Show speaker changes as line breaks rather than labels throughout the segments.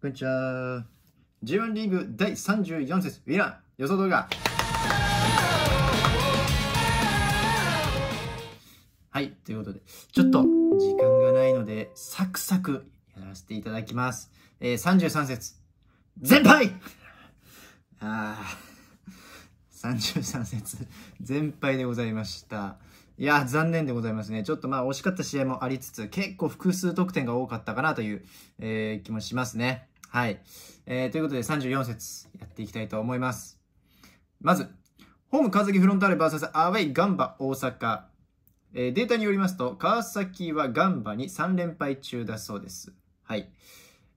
こんにちは。G1 リーグ第34節ウィラン予想動画。はい、ということで、ちょっと時間がないので、サクサクやらせていただきます。えー、33節、全敗ああ、33節、全敗でございました。いや、残念でございますね。ちょっとまあ惜しかった試合もありつつ、結構複数得点が多かったかなという、えー、気もしますね。はい。えー、ということで34節やっていきたいと思います。まず、ホーム川崎フロンターレ VS アウェイガンバ大阪。えー、データによりますと、川崎はガンバに3連敗中だそうです。はい。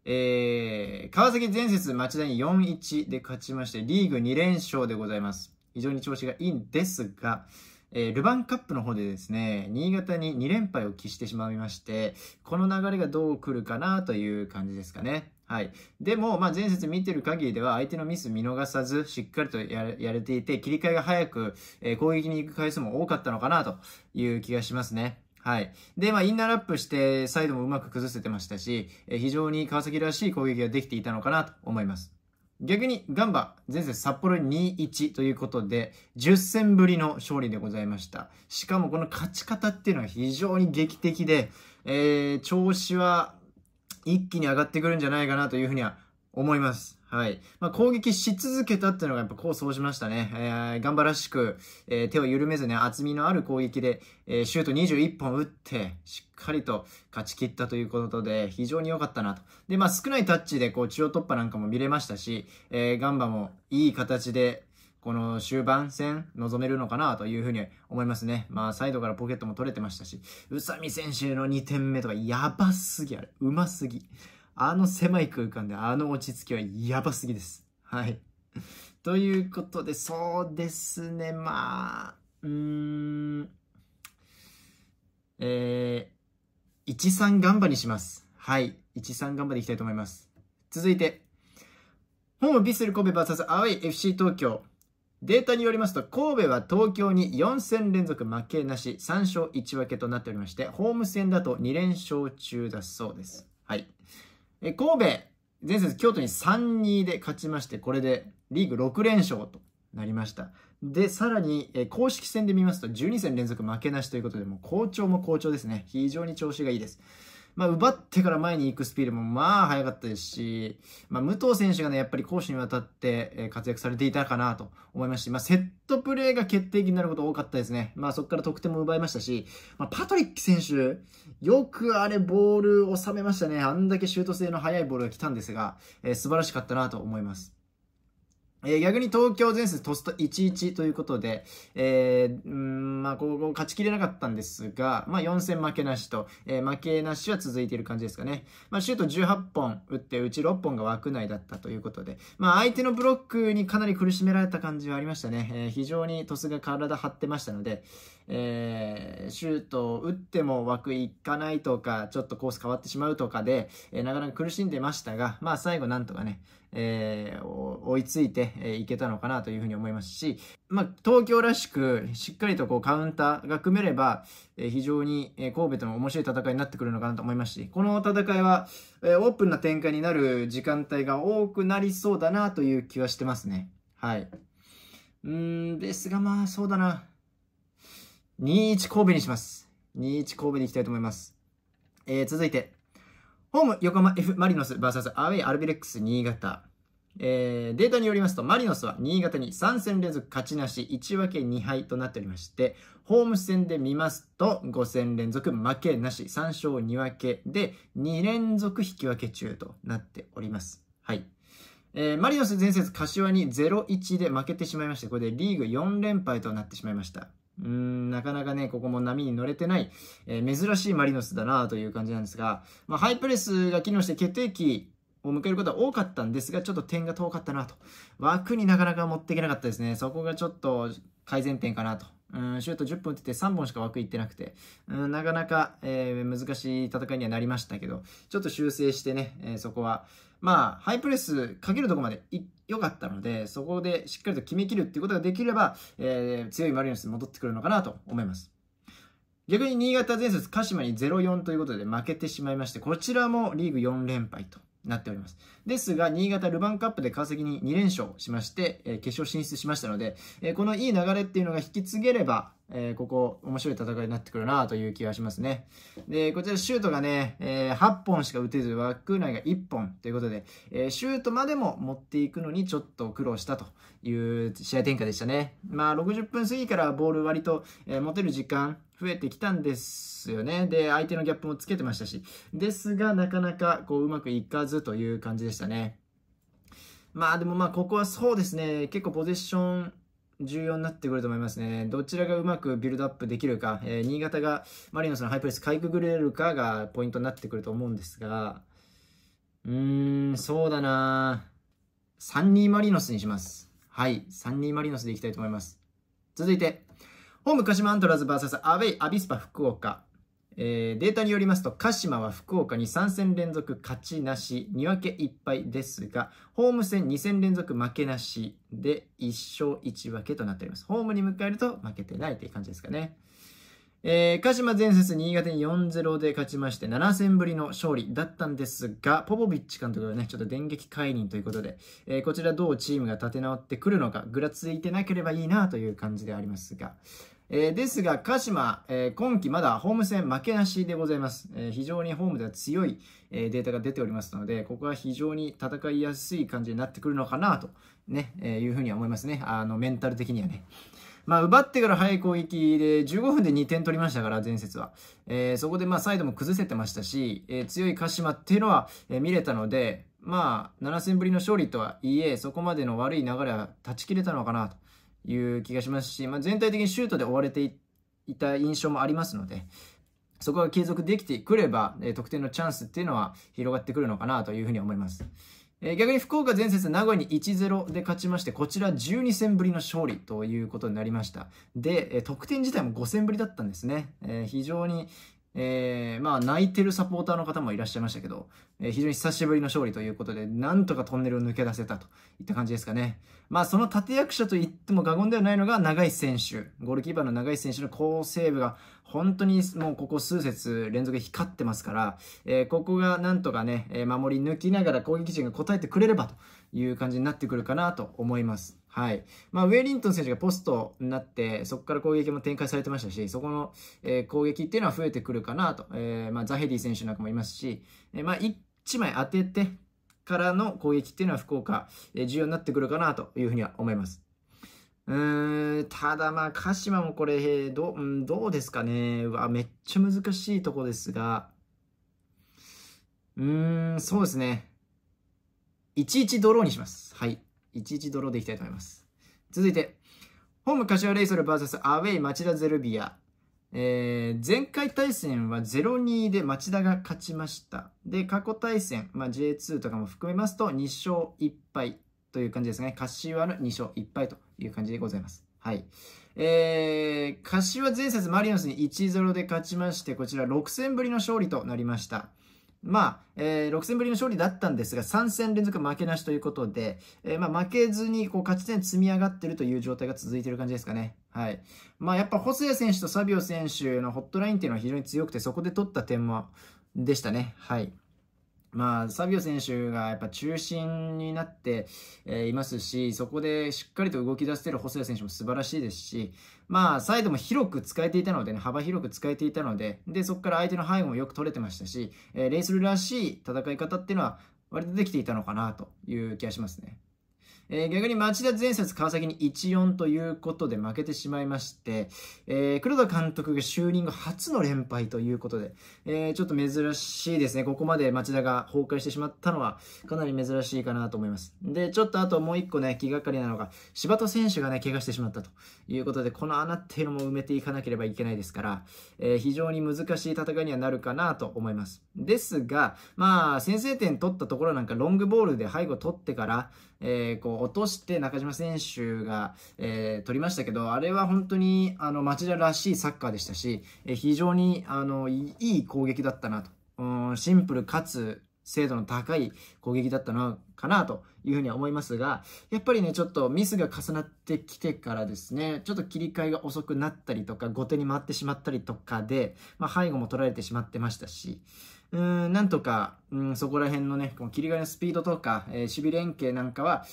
えー、川崎前節町田に4-1で勝ちまして、リーグ2連勝でございます。非常に調子がいいんですが、えー、ルヴァンカップの方でですね、新潟に2連敗を喫してしまいまして、この流れがどう来るかなという感じですかね。はい。でも、まあ、前節見てる限りでは、相手のミス見逃さず、しっかりとやれていて、切り替えが早く、えー、攻撃に行く回数も多かったのかな、という気がしますね。はい。で、まあ、インナーラップして、サイドもうまく崩せてましたし、えー、非常に川崎らしい攻撃ができていたのかな、と思います。逆にガンバ前世札幌2-1ということで10戦ぶりの勝利でございましたしかもこの勝ち方っていうのは非常に劇的で、えー、調子は一気に上がってくるんじゃないかなというふうには思いますはい。まあ、攻撃し続けたっていうのがやっぱ功を奏しましたね。えー、ガンバらしく、えー、手を緩めずね、厚みのある攻撃で、えー、シュート21本打って、しっかりと勝ち切ったということで、非常に良かったなと。で、まあ、少ないタッチで、こう、中央突破なんかも見れましたし、えー、ガンバもいい形で、この終盤戦臨めるのかなというふうに思いますね。まあ、サイドからポケットも取れてましたし、宇佐美選手の2点目とか、やばすぎあれ。うますぎ。あの狭い空間であの落ち着きはやばすぎです。はい。ということで、そうですね、まあ、うーん、えー、一三頑張りします。はい。一三頑張りいきたいと思います。続いて、ホームビスル神戸 VS アウェイ FC 東京。データによりますと、神戸は東京に4戦連続負けなし、3勝1分けとなっておりまして、ホーム戦だと2連勝中だそうです。え神戸、前節京都に3-2で勝ちまして、これでリーグ6連勝となりました。で、さらに、え公式戦で見ますと12戦連続負けなしということで、もう好調も好調ですね。非常に調子がいいです。まあ、奪ってから前に行くスピードもまあ速かったですし、まあ、武藤選手がね、やっぱり攻守にわたって活躍されていたかなと思いますし、まあ、セットプレーが決定機になること多かったですね。まあ、そこから得点も奪いましたし、まあ、パトリック選手、よくあれボール収めましたね。あんだけシュート性の速いボールが来たんですが、えー、素晴らしかったなと思います。えー、逆に東京前線トスト1-1ということで、えー、まあ、ここ勝ちきれなかったんですが、まあ、4戦負けなしと、えー、負けなしは続いている感じですかね。まあ、シュート18本打って、うち6本が枠内だったということで、まあ、相手のブロックにかなり苦しめられた感じはありましたね。えー、非常にトスが体張ってましたので、えー、シュートを打っても枠いかないとか、ちょっとコース変わってしまうとかで、えー、なかなか苦しんでましたが、まあ最後なんとかね、えー、追いついて、えー、いけたのかなというふうに思いますし、まあ東京らしくしっかりとこうカウンターが組めれば、えー、非常に神戸との面白い戦いになってくるのかなと思いますし、この戦いは、えー、オープンな展開になる時間帯が多くなりそうだなという気はしてますね。はい。うんですがまあそうだな。2-1神戸にします。2-1神戸に行きたいと思います。えー、続いて、ホーム横浜 F マリノス VS アウェイアルビレックス新潟。えー、データによりますと、マリノスは新潟に3戦連続勝ちなし、1分け2敗となっておりまして、ホーム戦で見ますと、5戦連続負けなし、3勝2分けで、2連続引き分け中となっております。はい。えー、マリノス前節、柏に0-1で負けてしまいまして、これでリーグ4連敗となってしまいました。うーん、なかなかね、ここも波に乗れてない、えー、珍しいマリノスだなという感じなんですが、まあ、ハイプレスが機能して決定機を迎えることは多かったんですが、ちょっと点が遠かったなと。枠になかなか持っていけなかったですね。そこがちょっと改善点かなと。うん、シュート10分打ってて3本しか枠いってなくて、うん、なかなか、えー、難しい戦いにはなりましたけど、ちょっと修正してね、えー、そこは、まあ、ハイプレスかけるとこまで良かったので、そこでしっかりと決めきるっていうことができれば、えー、強いマリノスに戻ってくるのかなと思います。逆に新潟前節、鹿島に0-4ということで負けてしまいまして、こちらもリーグ4連敗となっております。ですが、新潟ルヴァンカップで川崎に2連勝しまして、えー、決勝進出しましたので、えー、このいい流れっていうのが引き継げれば、えー、ここ、面白い戦いになってくるなという気がしますね。で、こちらシュートがね、え8本しか打てず、枠内が1本ということで、えシュートまでも持っていくのにちょっと苦労したという試合展開でしたね。まあ、60分過ぎからボール割と、え持てる時間、増えてきたんですよね。で、相手のギャップもつけてましたし。ですが、なかなかこううまくいかずという感じでしたね。まあでもまあここはそうですね、結構ポゼッション重要になってくると思いますね。どちらがうまくビルドアップできるか、えー、新潟がマリノスのハイプレスかいくぐれるかがポイントになってくると思うんですが、うーん、そうだな3-2マリノスにします。はい、3-2マリノスでいきたいと思います。続いて、ホーム鹿島アントラーズ VS アウェイアビスパ福岡。えー、データによりますと、鹿島は福岡に3戦連続勝ちなし、2分け1敗ですが、ホーム戦2戦連続負けなしで、1勝1分けとなっております。ホームに迎えると負けてないという感じですかね。えー、鹿島前節新潟に4-0で勝ちまして7戦ぶりの勝利だったんですが、ポポビッチ監督がね、ちょっと電撃解任ということで、えー、こちらどうチームが立て直ってくるのか、ぐらついてなければいいなという感じでありますが、えー、ですが、鹿島、えー、今季まだホーム戦負けなしでございます。えー、非常にホームでは強い、えデータが出ておりますので、ここは非常に戦いやすい感じになってくるのかなと、ね、えいうふうには思いますね。あの、メンタル的にはね。まあ、奪ってから早い攻撃で15分で2点取りましたから、前節は。えー、そこでまあ、サイドも崩せてましたし、えー、強い鹿島っていうのは、え見れたので、まあ、7戦ぶりの勝利とはいえ、そこまでの悪い流れは断ち切れたのかなという気がしますし、まあ、全体的にシュートで追われていた印象もありますので、そこが継続できてくれば、え得点のチャンスっていうのは広がってくるのかなというふうに思います。え逆に福岡前節名古屋に1-0で勝ちまして、こちら12戦ぶりの勝利ということになりました。で、え得点自体も5戦ぶりだったんですね。え非常に、えー、まあ泣いてるサポーターの方もいらっしゃいましたけど、えー、非常に久しぶりの勝利ということで、なんとかトンネルを抜け出せたといった感じですかね。まあその立役者と言っても過言ではないのが長井選手、ゴールキーパーの長井選手の好セーブが本当にもうここ数節連続で光ってますから、えー、ここがなんとかね、守り抜きながら攻撃陣が応えてくれればという感じになってくるかなと思います。はい。まあ、ウェリントン選手がポストになって、そこから攻撃も展開されてましたし、そこの、えー、攻撃っていうのは増えてくるかなと。えー、まあ、ザヘディ選手なんかもいますし、えー、まあ、1枚当ててからの攻撃っていうのは福岡、えー、重要になってくるかなというふうには思います。うーん、ただまあ、鹿島もこれ、どうん、どうですかね。うわ、めっちゃ難しいとこですが、うーん、そうですね。いちいちドローにします。はい。1-1ドローでいきたいと思います。続いて、ホーム柏レイソル VS アウェイ町田ゼルビア。えー、前回対戦は0-2で町田が勝ちました。で、過去対戦、まあ、J2 とかも含めますと2勝1敗という感じですね。柏の2勝1敗という感じでございます。はい。えー、柏前節マリノスに1-0で勝ちまして、こちら6戦ぶりの勝利となりました。まあ、えー、6戦ぶりの勝利だったんですが、3戦連続負けなしということで、えー、まあ、負けずにこう勝ち点積み上がってるという状態が続いてる感じですかね。はい。まあ、やっぱ、細谷選手とサビオ選手のホットラインっていうのは非常に強くて、そこで取った点も、でしたね。はい。まあ、サビオ選手がやっぱ中心になって、えー、いますし、そこでしっかりと動き出いる細谷選手も素晴らしいですし、まあ、サイドも広く使えていたのでね、幅広く使えていたので、で、そこから相手の背後もよく取れてましたし、えー、レイスルらしい戦い方っていうのは割とできていたのかなという気がしますね。えー、逆に町田前節川崎に1-4ということで負けてしまいまして、えー、黒田監督が就任後初の連敗ということで、えー、ちょっと珍しいですね。ここまで町田が崩壊してしまったのはかなり珍しいかなと思います。で、ちょっとあともう一個ね、気がかりなのが、柴戸選手がね、怪我してしまったということで、この穴っていうのも埋めていかなければいけないですから、え非常に難しい戦いにはなるかなと思います。ですが、まあ、先制点取ったところなんかロングボールで背後取ってから、えこう、落として中島選手が、えー、取りましたけど、あれは本当にあの町田らしいサッカーでしたし、えー、非常にあのいい攻撃だったなと。うんシンプルかつ精度の高い攻撃だったのかなというふうには思いますが、やっぱりね、ちょっとミスが重なってきてからですね、ちょっと切り替えが遅くなったりとか、後手に回ってしまったりとかで、まあ、背後も取られてしまってましたし、うん、なんとか、うん、そこら辺のね、この切り替えのスピードとか、えー、守備連携なんかは、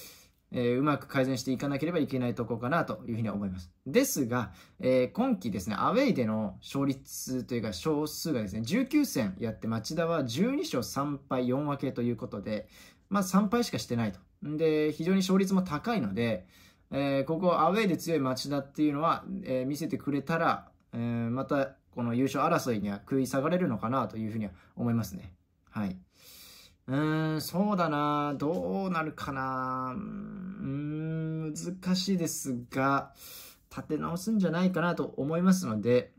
えー、うまく改善していかなければいけないところかなというふうには思います。ですが、えー、今季ですね、アウェイでの勝率というか勝数がですね、19戦やって町田は12勝3敗4分けということで、まあ3敗しかしてないと。で、非常に勝率も高いので、えー、ここアウェイで強い町田っていうのは、え見せてくれたら、えまたこの優勝争いには食い下がれるのかなというふうには思いますね。はい。うん、そうだなどうなるかなうーん、難しいですが、立て直すんじゃないかなと思いますので、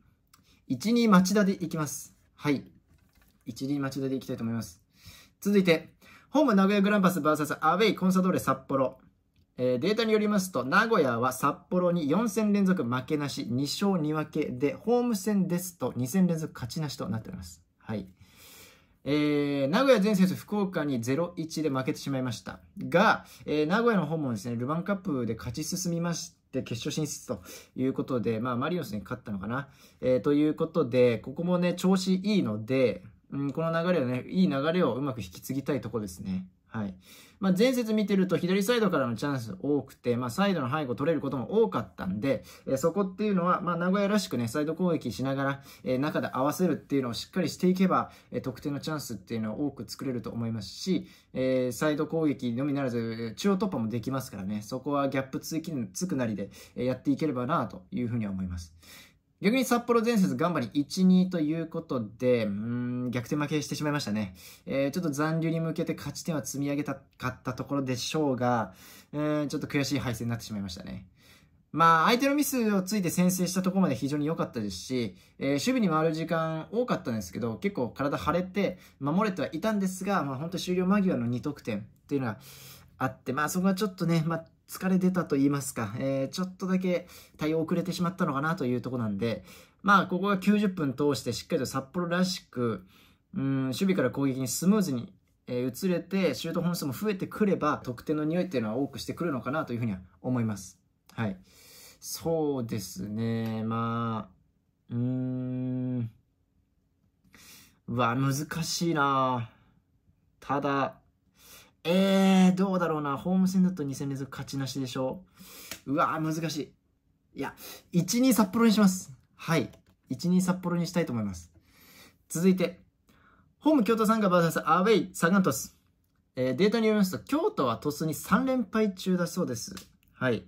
1、2町田でいきます。はい。1、2町田でいきたいと思います。続いて、ホーム名古屋グランパス VS アウェイコンサドーレ札幌。えー、データによりますと、名古屋は札幌に4戦連続負けなし、2勝2分けで、ホーム戦ですと2戦連続勝ちなしとなっております。はい。えー、名古屋前節福岡に0-1で負けてしまいましたが、えー、名古屋の方もですね、ルヴァンカップで勝ち進みまして、決勝進出ということで、まあ、マリノスに勝ったのかな、えー、ということで、ここもね、調子いいので、うん、この流れをね、いい流れをうまく引き継ぎたいとこですね。はい。まあ、前節見てると左サイドからのチャンス多くて、まあ、サイドの背後取れることも多かったんで、えー、そこっていうのは、まあ、名古屋らしくね、サイド攻撃しながら、えー、中で合わせるっていうのをしっかりしていけば、えー、得点のチャンスっていうのは多く作れると思いますし、えー、サイド攻撃のみならず、中央突破もできますからね、そこはギャップつきつくなりで、えやっていければなというふうには思います。逆に札幌伝説頑張り1、2ということで、うん、逆転負けしてしまいましたね。えー、ちょっと残留に向けて勝ち点は積み上げたかったところでしょうが、えー、ちょっと悔しい敗戦になってしまいましたね。まあ、相手のミスをついて先制したところまで非常に良かったですし、えー、守備に回る時間多かったんですけど、結構体腫れて守れてはいたんですが、まあ本当終了間際の2得点っていうのはあって、まあそこはちょっとね、まあ疲れ出たと言いますか、えー、ちょっとだけ対応遅れてしまったのかなというとこなんで、まあ、ここは90分通してしっかりと札幌らしく、うん、守備から攻撃にスムーズに、えー、移れて、シュート本数も増えてくれば、得点の匂いっていうのは多くしてくるのかなというふうには思います。はい。そうですね、まあ、うーん。うわ、難しいなただ、えー、どうだろうな。ホーム戦だと2戦連続勝ちなしでしょう。うわー、難しい。いや、1、2札幌にします。はい。1、2札幌にしたいと思います。続いて、ホーム京都サンガ VS アウェイサガン鳥栖。えー、データによりますと、京都は鳥栖に3連敗中だそうです。はい。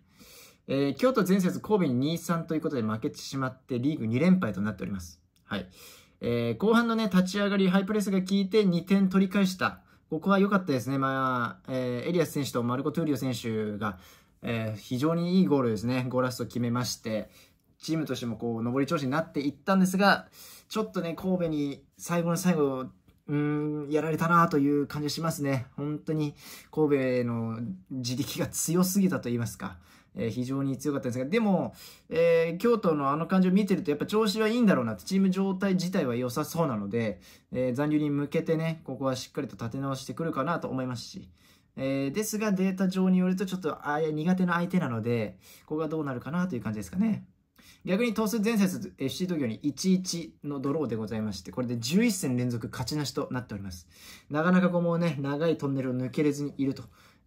えー、京都前節神戸に2-3ということで負けてしまってリーグ2連敗となっております。はい。えー、後半のね、立ち上がり、ハイプレスが効いて2点取り返した。ここは良かったですね。まあ、えー、エリアス選手とマルコ・トゥーリオ選手が、えー、非常にいいゴールですね。ゴーラスト決めまして、チームとしてもこう、上り調子になっていったんですが、ちょっとね、神戸に最後の最後、うん、やられたなという感じがしますね。本当に神戸の自力が強すぎたと言いますか。えー、非常に強かったんですが、でも、えー、京都のあの感じを見てると、やっぱ調子はいいんだろうなって、チーム状態自体は良さそうなので、えー、残留に向けてね、ここはしっかりと立て直してくるかなと思いますし、えー、ですが、データ上によると、ちょっとあ苦手な相手なので、ここがどうなるかなという感じですかね。逆に、東数前節 FC 東京に1-1のドローでございまして、これで11戦連続勝ちなしとなっております。なかなかこうもね、長いトンネルを抜けれずにいると。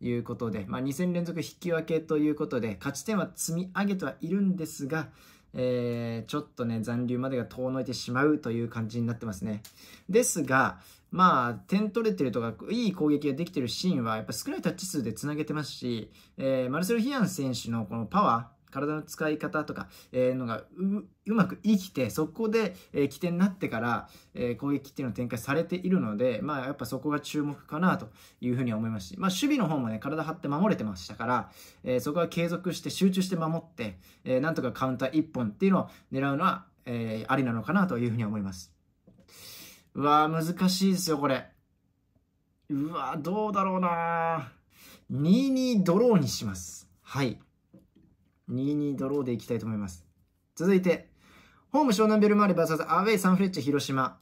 いうことで、まあ、2戦連続引き分けということで、勝ち点は積み上げてはいるんですが、えー、ちょっとね、残留までが遠のいてしまうという感じになってますね。ですが、まあ、点取れてるとか、いい攻撃ができてるシーンは、やっぱ少ないタッチ数でつなげてますし、えー、マルセル・ヒアン選手のこのパワー、体の使い方とか、えー、のがうまく生きて、そこで、えー、起点になってから、えー、攻撃っていうのを展開されているので、まあやっぱそこが注目かなというふうに思いますし、まあ守備の方もね、体張って守れてましたから、えー、そこは継続して集中して守って、えー、なんとかカウンター1本っていうのを狙うのは、えー、ありなのかなというふうに思います。うわー難しいですよ、これ。うわどうだろうなー。2-2ドローにします。はい。2-2ドローでいきたいと思います。続いて、ホーム湘南ベルマーレ VS アウェイサンフレッチェ広島。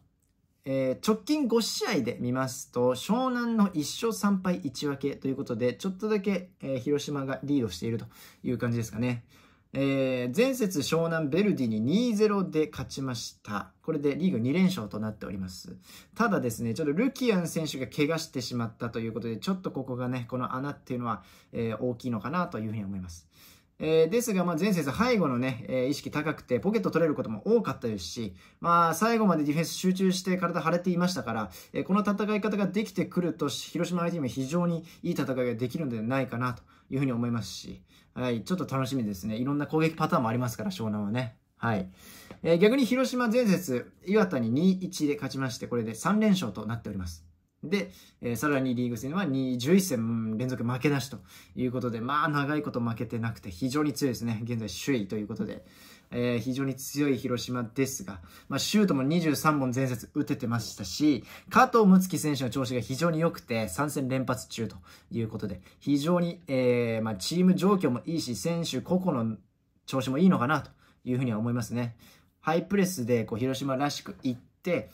えー、直近5試合で見ますと、湘南の1勝3敗1分けということで、ちょっとだけ、えー、広島がリードしているという感じですかね。えー、前節湘南ベルディに2-0で勝ちました。これでリーグ2連勝となっております。ただですね、ちょっとルキアン選手が怪我してしまったということで、ちょっとここがね、この穴っていうのは、えー、大きいのかなというふうに思います。えー、ですが、まあ、前節背後のね、えー、意識高くて、ポケット取れることも多かったですし、まあ、最後までディフェンス集中して体腫れていましたから、えー、この戦い方ができてくると、広島相手にも非常にいい戦いができるのではないかなというふうに思いますし、はい、ちょっと楽しみですね。いろんな攻撃パターンもありますから、湘南はね。はい。えー、逆に広島前節、岩田に2-1で勝ちまして、これで3連勝となっております。で、えー、さらにリーグ戦は11戦連続負けなしということで、まあ長いこと負けてなくて非常に強いですね。現在首位ということで、えー、非常に強い広島ですが、まあシュートも23本前節打ててましたし、加藤睦月選手の調子が非常に良くて3戦連発中ということで、非常に、えー、まあチーム状況もいいし、選手個々の調子もいいのかなというふうには思いますね。ハイプレスでこう広島らしく行って、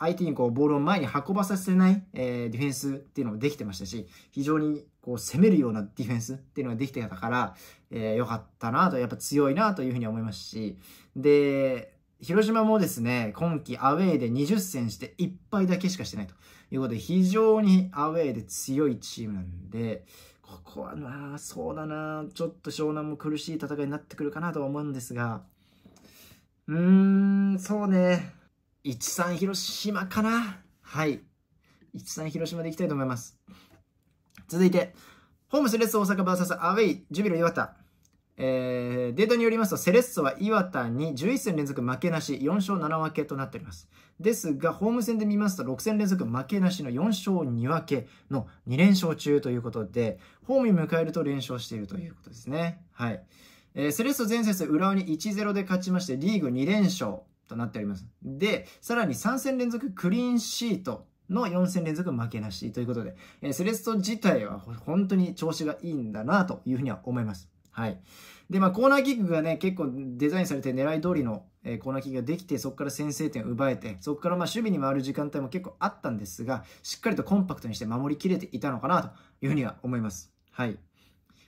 相手にこうボールを前に運ばさせない、えディフェンスっていうのもできてましたし、非常にこう攻めるようなディフェンスっていうのができてたから、えー、よかったなと、やっぱ強いなというふうに思いますし、で、広島もですね、今季アウェーで20戦して1敗だけしかしてないということで、非常にアウェーで強いチームなんで、ここはな、そうだな、ちょっと湘南も苦しい戦いになってくるかなとは思うんですが、うーん、そうね、一三広島かなはい。一三広島でいきたいと思います。続いて、ホームセレッソ大阪 VS アウェイ、ジュビロ岩田。えー、データによりますと、セレッソは岩田に11戦連続負けなし、4勝7分けとなっております。ですが、ホーム戦で見ますと、6戦連続負けなしの4勝2分けの2連勝中ということで、ホームに迎えると連勝しているということですね。はい。えー、セレッソ前節、浦和に1-0で勝ちまして、リーグ2連勝。となっております。で、さらに3戦連続クリーンシートの4戦連続負けなしということで、えー、セレッソ自体は本当に調子がいいんだなというふうには思います。はい。で、まあコーナーキックがね、結構デザインされて狙い通りの、えー、コーナーキックができて、そこから先制点を奪えて、そこからまあ守備に回る時間帯も結構あったんですが、しっかりとコンパクトにして守りきれていたのかなというふうには思います。はい。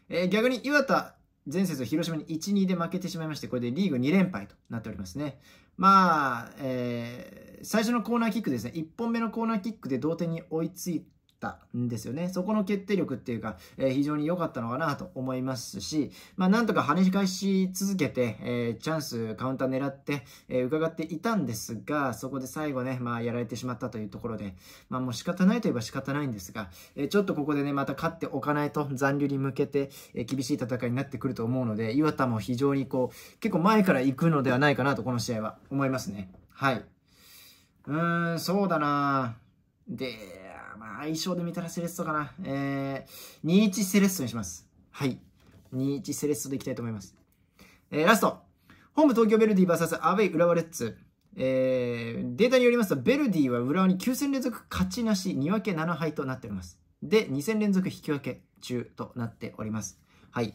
えー、逆に岩田前節広島に1、2で負けてしまいまして、これでリーグ2連敗となっておりますね。まあ、えー、最初のコーナーキックですね。1本目のコーナーキックで同点に追いついたんですよね。そこの決定力っていうか、えー、非常に良かったのかなと思いますし、まあ、なんとか跳ね返し続けて、えー、チャンス、カウンター狙って、えー、伺っていたんですが、そこで最後ね、まあ、やられてしまったというところで、まあ、もう仕方ないといえば仕方ないんですが、えちょっとここでね、また勝っておかないと残留に向けて、え厳しい戦いになってくると思うので、岩田も非常にこう、結構前から行くのではないかなと、この試合は思いますね。はい。うーん、そうだなで、相性で見たらセレッソかな。えー、21セレッソにします。はい。21セレッソでいきたいと思います。えー、ラスト。ホーム東京ベルディ VS アウェイ浦和レッズ。えー、データによりますと、ベルディは浦和に9戦連続勝ちなし、2分け7敗となっております。で、2戦連続引き分け中となっております。はい。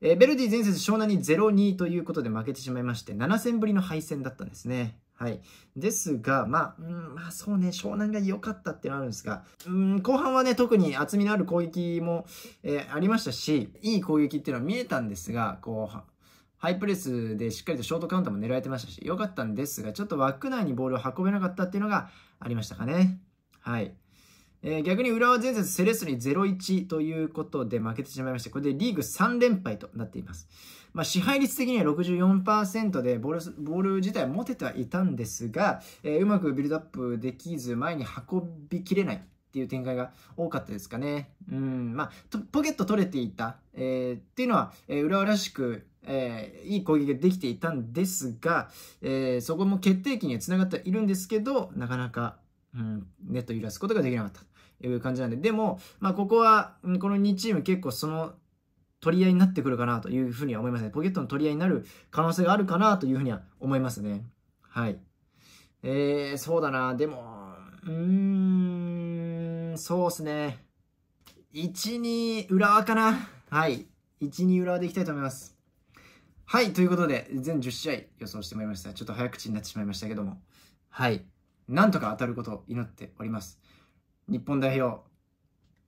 えー、ベルディ前節湘南に0-2ということで負けてしまいまして、7戦ぶりの敗戦だったんですね。はい。ですが、まあ、うん、まあそうね、湘南が良かったっていうのはあるんですが、うん、後半はね、特に厚みのある攻撃も、えー、ありましたし、いい攻撃っていうのは見えたんですが、こう、ハイプレスでしっかりとショートカウンターも狙えてましたし、良かったんですが、ちょっと枠内にボールを運べなかったっていうのがありましたかね。はい。えー、逆に浦和前節セレッソに0-1ということで負けてしまいまして、これでリーグ3連敗となっています。まあ、支配率的には64%でボール、ボール自体持ててはいたんですが、えー、うまくビルドアップできず、前に運びきれないっていう展開が多かったですかね。うん、まあ、ポケット取れていた、えー、っていうのは、えー、浦和らしく、えー、いい攻撃ができていたんですが、えー、そこも決定機にはつながっているんですけど、なかなか、うん、ネット揺らすことができなかった。いう感じなんで、でも、まあ、ここは、この2チーム結構その、取り合いになってくるかなというふうには思いますね。ポケットの取り合いになる可能性があるかなというふうには思いますね。はい。えー、そうだな。でも、うーん、そうっすね。1、2、浦和かな。はい。1、2、浦和でいきたいと思います。はい。ということで、全10試合予想してまいりました。ちょっと早口になってしまいましたけども。はい。なんとか当たることを祈っております。日本代表、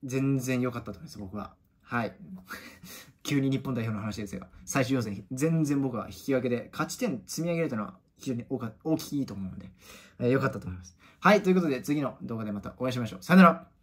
全然良かったと思います、僕は。はい。急に日本代表の話ですが、最終予選、全然僕は引き分けで、勝ち点積み上げれたのは非常に大きいと思うので、良、えー、かったと思います。はい、ということで次の動画でまたお会いしましょう。さよなら